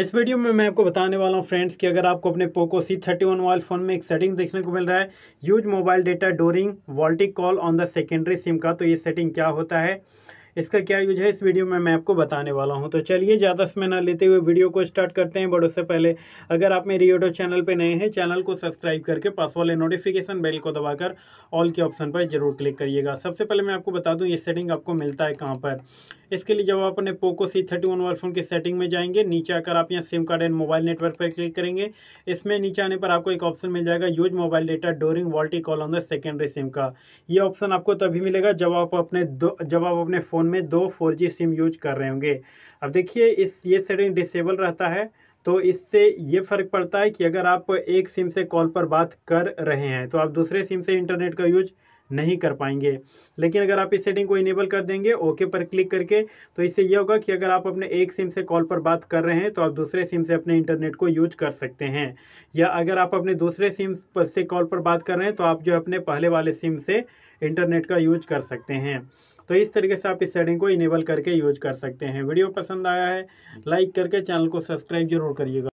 इस वीडियो में मैं आपको बताने वाला हूँ फ्रेंड्स कि अगर आपको अपने Poco C thirty one mobile phone में एक सेटिंग देखने को मिल रहा है use mobile data during VoLTE call on the secondary SIM का तो ये सेटिंग क्या होता है इसका क्या यूज है इस वीडियो में मैं आपको बताने वाला हूँ तो चलिए ज़्यादा समय ना लेते हुए वीडियो को स्टार्ट करते हैं बट उससे पहले अगर आप मेरे यूट्यूब चैनल पर नए हैं चैनल को सब्सक्राइब करके पास वाले नोटिफिकेशन बेल को दबाकर ऑल के ऑप्शन पर जरूर क्लिक करिएगा सबसे पहले मैं आपको बता दूँ ये सेटिंग आपको मिलता है कहाँ पर इसके लिए जब आप अपने Poco C thirty one phone की सेटिंग में जाएंगे नीचे आकर आप यहाँ SIM card and mobile network पर क्लिक करेंगे इसमें नीचे आने पर आपको एक ऑप्शन मिल जाएगा use mobile data during VoLTE call on the secondary SIM का ये ऑप्शन आपको तभी मिलेगा जब आप अपने दो जब आप अपने फ़ोन में दो फोर सिम यूज कर रहे होंगे अब देखिए इस ये सेटिंग डिसेबल रहता है तो इससे ये फ़र्क पड़ता है कि अगर आप एक सिम से कॉल पर बात कर रहे हैं तो आप दूसरे सिम से इंटरनेट का यूज नहीं कर पाएंगे लेकिन अगर आप इस सेटिंग को इनेबल कर देंगे ओके पर क्लिक करके तो इससे यह होगा कि अगर आप अपने एक सिम से कॉल पर बात कर रहे हैं तो आप दूसरे सिम से अपने इंटरनेट को यूज कर सकते हैं या अगर आप अपने दूसरे सिम पर से कॉल पर बात कर रहे हैं तो आप जो अपने पहले वाले सिम से इंटरनेट का यूज कर सकते हैं तो इस तरीके से आप इस सेटिंग को इनेबल करके यूज कर सकते हैं वीडियो पसंद आया है लाइक करके चैनल को सब्सक्राइब जरूर करिएगा